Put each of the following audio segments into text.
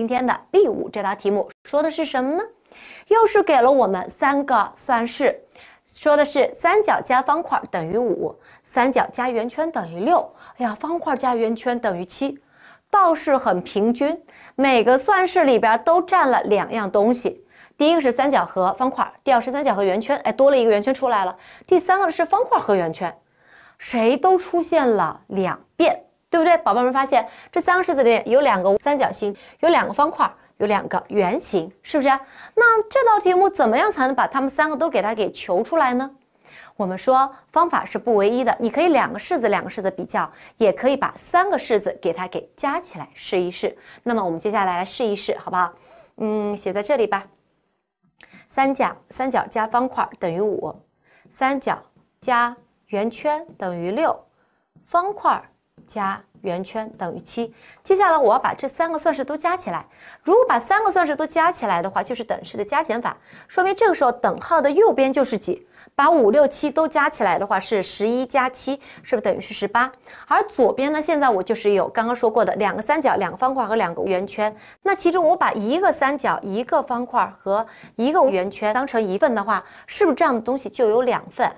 今天的例五这道题目说的是什么呢？又是给了我们三个算式，说的是三角加方块等于五，三角加圆圈等于六，哎呀，方块加圆圈等于七，倒是很平均，每个算式里边都占了两样东西，第一个是三角和方块，第二是三角和圆圈，哎，多了一个圆圈出来了，第三个是方块和圆圈，谁都出现了两遍。对不对，宝贝们发现这三个式子里面有两个三角形，有两个方块，有两个圆形，是不是？那这道题目怎么样才能把它们三个都给它给求出来呢？我们说方法是不唯一的，你可以两个式子两个式子比较，也可以把三个式子给它给加起来试一试。那么我们接下来来试一试，好不好？嗯，写在这里吧。三角三角加方块等于五，三角加圆圈等于六，方块加圆圈等于七，接下来我要把这三个算式都加起来。如果把三个算式都加起来的话，就是等式的加减法，说明这个时候等号的右边就是几。把五六七都加起来的话是十一加七，是不是等于是十八？而左边呢，现在我就是有刚刚说过的两个三角、两个方块和两个圆圈。那其中我把一个三角、一个方块和一个圆圈当成一份的话，是不是这样的东西就有两份？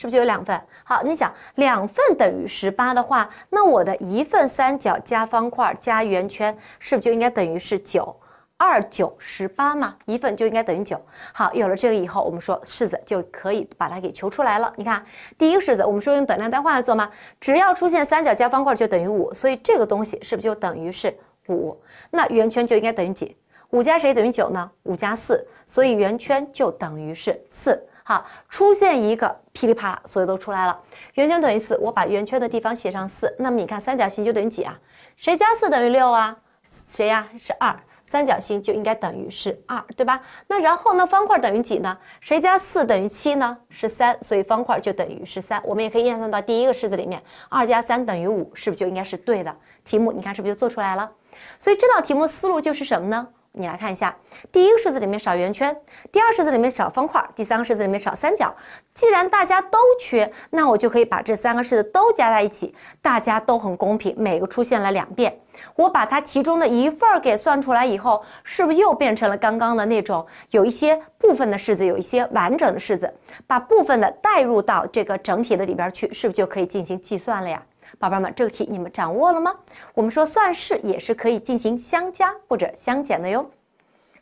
是不是就有两份？好，你想两份等于十八的话，那我的一份三角加方块加圆圈，是不是就应该等于是九？二九十八嘛，一份就应该等于九。好，有了这个以后，我们说式子就可以把它给求出来了。你看第一个式子，我们说用等量代换来做吗？只要出现三角加方块就等于五，所以这个东西是不是就等于是五？那圆圈就应该等于几？五加谁等于九呢？五加四，所以圆圈就等于是四。好，出现一个噼里啪啦，所有都出来了。圆圈等于四，我把圆圈的地方写上四。那么你看三角形就等于几啊？谁加四等于六啊？谁呀？是二。三角形就应该等于是二，对吧？那然后呢？方块等于几呢？谁加四等于七呢？是三，所以方块就等于是三。我们也可以验算到第一个式子里面，二加三等于五，是不是就应该是对的？题目你看是不是就做出来了？所以这道题目思路就是什么呢？你来看一下，第一个式子里面少圆圈，第二式子里面少方块，第三个式子里面少三角。既然大家都缺，那我就可以把这三个式子都加在一起，大家都很公平，每个出现了两遍。我把它其中的一份儿给算出来以后，是不是又变成了刚刚的那种？有一些部分的式子，有一些完整的式子，把部分的带入到这个整体的里边去，是不是就可以进行计算了呀？宝贝们，这个题你们掌握了吗？我们说算式也是可以进行相加或者相减的哟。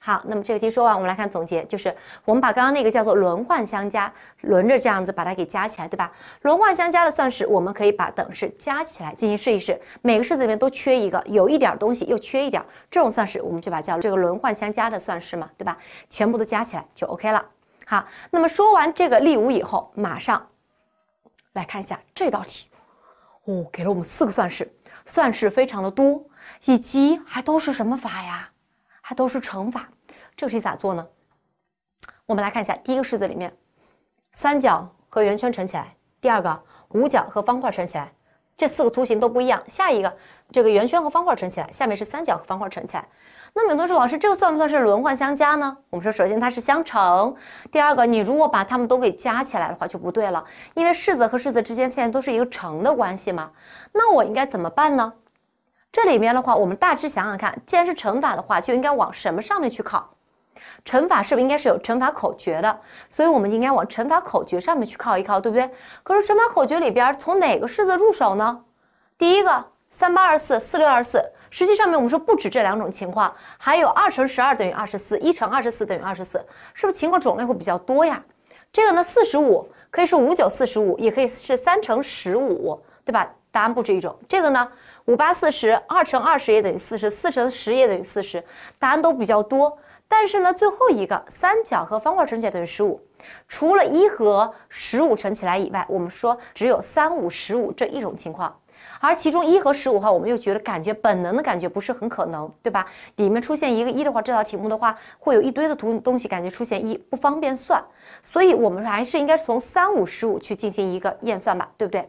好，那么这个题说完，我们来看总结，就是我们把刚刚那个叫做轮换相加，轮着这样子把它给加起来，对吧？轮换相加的算式，我们可以把等式加起来进行试一试，每个式子里面都缺一个，有一点东西又缺一点，这种算式我们就把叫这个轮换相加的算式嘛，对吧？全部都加起来就 OK 了。好，那么说完这个例五以后，马上来看一下这道题。哦，给了我们四个算式，算式非常的多，以及还都是什么法呀？还都是乘法。这个题咋做呢？我们来看一下第一个式子里面，三角和圆圈乘起来；第二个，五角和方块乘起来。这四个图形都不一样，下一个这个圆圈和方块乘起来，下面是三角和方块乘起来。那么有同学说，老师这个算不算是轮换相加呢？我们说，首先它是相乘，第二个你如果把它们都给加起来的话就不对了，因为式子和式子之间现在都是一个乘的关系嘛。那我应该怎么办呢？这里面的话，我们大致想想看，既然是乘法的话，就应该往什么上面去考？乘法是不是应该是有乘法口诀的？所以我们应该往乘法口诀上面去靠一靠，对不对？可是乘法口诀里边从哪个式子入手呢？第一个三八二十四，四六二十四。实际上面我们说不止这两种情况，还有二乘十二等于二十四，一乘二十四等于二十四，是不是情况种类会比较多呀？这个呢，四十五可以是五九四十五，也可以是三乘十五，对吧？答案不止一种。这个呢，五八四十，二乘二十也等于四十，四乘十也等于四十，答案都比较多。但是呢，最后一个三角和方块乘起来等于十五，除了一和十五乘起来以外，我们说只有三五十五这一种情况。而其中一和十五号，我们又觉得感觉本能的感觉不是很可能，对吧？里面出现一个一的话，这道题目的话会有一堆的图东西，感觉出现一不方便算，所以我们还是应该从三五十五去进行一个验算吧，对不对？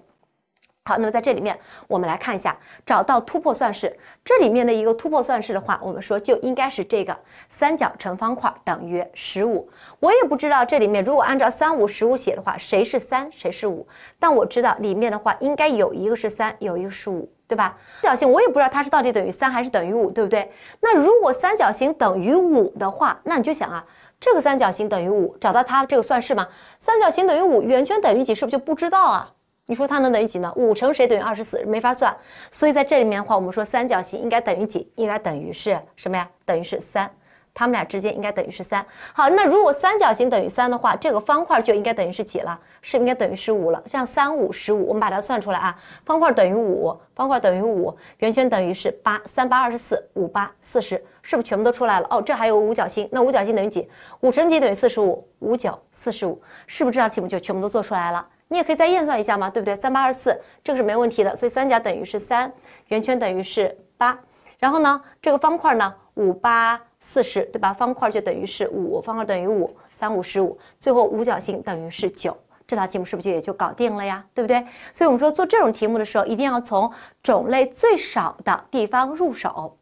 好，那么在这里面，我们来看一下，找到突破算式。这里面的一个突破算式的话，我们说就应该是这个三角乘方块等于十五。我也不知道这里面如果按照三五十五写的话，谁是三，谁是五。但我知道里面的话，应该有一个是三，有一个是五，对吧？三角形我也不知道它是到底等于三还是等于五，对不对？那如果三角形等于五的话，那你就想啊，这个三角形等于五，找到它这个算式吗？三角形等于五，圆圈等于几，是不是就不知道啊？你说它能等于几呢？五乘谁等于二十四？没法算。所以在这里面的话，我们说三角形应该等于几？应该等于是什么呀？等于是三。它们俩之间应该等于是三。好，那如果三角形等于三的话，这个方块就应该等于是几了？是应该等于十五了。像三五十五，我们把它算出来啊。方块等于五，方块等于五，圆圈等于是八，三八二十四，五八四十，是不是全部都出来了？哦，这还有五角星，那五角星等于几？五乘几等于四十五？五九四十五，是不是这道题目就全部都做出来了？你也可以再验算一下嘛，对不对？三八二十四，这个是没问题的。所以三角等于是三，圆圈等于是八，然后呢，这个方块呢五八四十，对吧？方块就等于是五，方块等于五，三五十五，最后五角星等于是九，这道题目是不是就也就搞定了呀？对不对？所以我们说做这种题目的时候，一定要从种类最少的地方入手。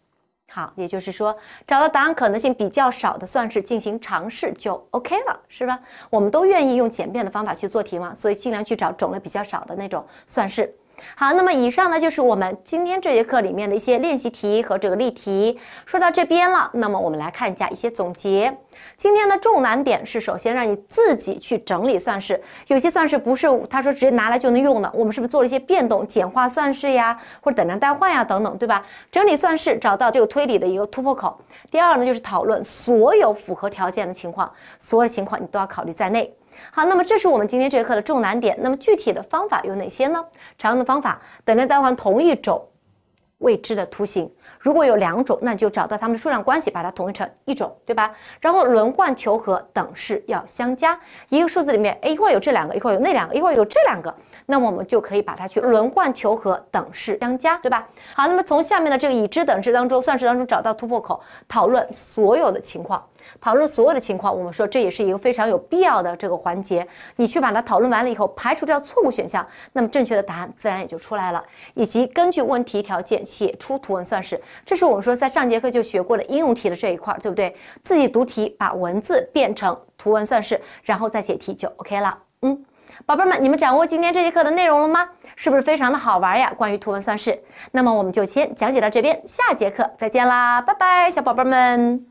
好，也就是说，找到答案可能性比较少的算式进行尝试就 OK 了，是吧？我们都愿意用简便的方法去做题嘛，所以尽量去找种类比较少的那种算式。好，那么以上呢就是我们今天这节课里面的一些练习题和这个例题。说到这边了，那么我们来看一下一些总结。今天的重难点是，首先让你自己去整理算式，有些算式不是他说直接拿来就能用的，我们是不是做了一些变动、简化算式呀，或者等量代换呀等等，对吧？整理算式，找到这个推理的一个突破口。第二呢，就是讨论所有符合条件的情况，所有情况你都要考虑在内。好，那么这是我们今天这节课的重难点。那么具体的方法有哪些呢？常用的方法，等量代换，同一种。未知的图形，如果有两种，那就找到它们的数量关系，把它统一成一种，对吧？然后轮换求和等式要相加，一个数字里面，哎一会儿有这两个，一会儿有那两个，一会儿有这两个，那么我们就可以把它去轮换求和等式相加，对吧？好，那么从下面的这个已知等式当中、算式当中找到突破口，讨论所有的情况。讨论所有的情况，我们说这也是一个非常有必要的这个环节。你去把它讨论完了以后，排除掉错误选项，那么正确的答案自然也就出来了。以及根据问题条件写出图文算式，这是我们说在上节课就学过的应用题的这一块，对不对？自己读题，把文字变成图文算式，然后再解题就 OK 了。嗯，宝贝们，你们掌握今天这节课的内容了吗？是不是非常的好玩呀？关于图文算式，那么我们就先讲解到这边，下节课再见啦，拜拜，小宝贝们。